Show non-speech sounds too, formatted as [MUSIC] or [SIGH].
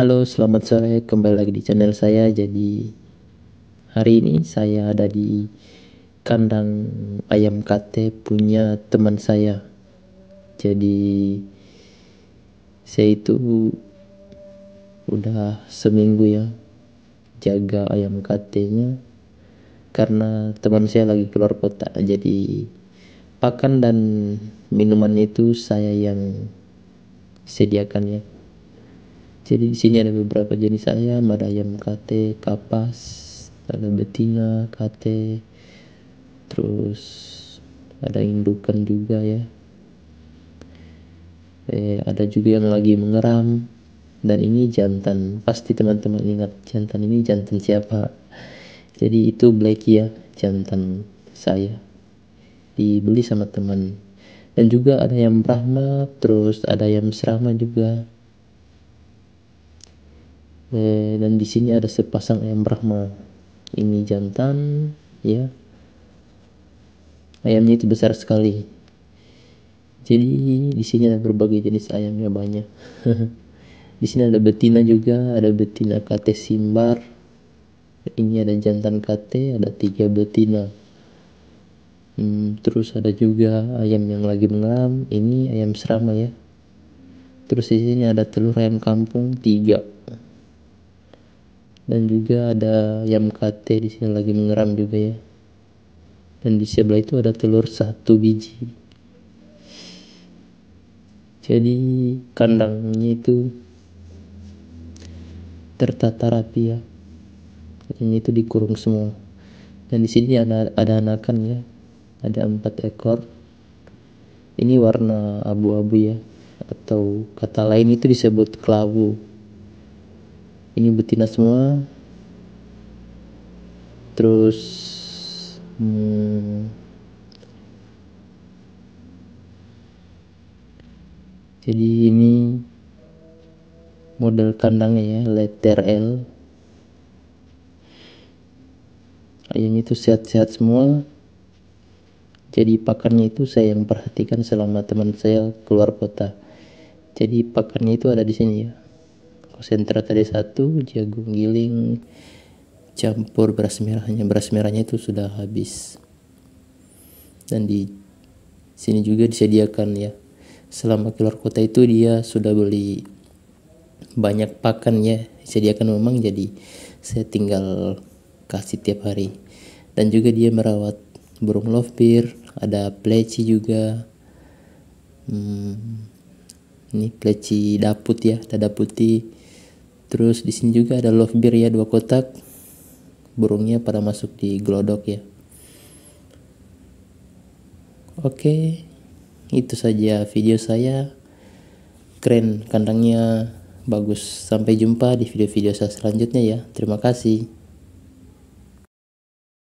Halo, selamat sore. Kembali lagi di channel saya. Jadi, hari ini saya ada di kandang ayam kate punya teman saya. Jadi, saya itu udah seminggu ya jaga ayam nya karena teman saya lagi keluar kota. Jadi, pakan dan minuman itu saya yang sediakan ya jadi di sini ada beberapa jenis ayam ada ayam kate kapas ada betina kate terus ada indukan juga ya eh, ada juga yang lagi mengeram dan ini jantan pasti teman-teman ingat jantan ini jantan siapa jadi itu black ya jantan saya dibeli sama teman dan juga ada yang Brahma terus ada yang Serama juga Eh, dan di sini ada sepasang ayam Brahma ini jantan ya ayamnya itu besar sekali jadi di sini ada berbagai jenis ayamnya banyak [LAUGHS] di sini ada betina juga ada betina Kt simbar ini ada jantan Kt, ada tiga betina hmm, terus ada juga ayam yang lagi mengam ini ayam serama ya terus di sini ada telur ayam kampung tiga dan juga ada ayam kate di sini lagi mengeram juga ya dan di sebelah itu ada telur satu biji jadi kandangnya itu tertata rapi ya katanya itu dikurung semua dan di sini ada ada anakan ya ada empat ekor ini warna abu-abu ya atau kata lain itu disebut kelabu ini betina semua terus hmm, jadi ini model kandangnya ya letter L ayamnya itu sehat-sehat semua jadi pakannya itu saya yang perhatikan selama teman saya keluar kota jadi pakannya itu ada di sini ya konsentrat tadi satu jagung giling campur beras merahnya beras merahnya itu sudah habis dan di sini juga disediakan ya selama keluar kota itu dia sudah beli banyak pakan ya disediakan memang jadi saya tinggal kasih tiap hari dan juga dia merawat burung lovebird ada pleci juga hmm, ini pleci daput ya dada putih Terus di sini juga ada love beer ya dua kotak. Burungnya pada masuk di glodok ya. Oke, itu saja video saya. Keren kandangnya bagus. Sampai jumpa di video-video saya selanjutnya ya. Terima kasih.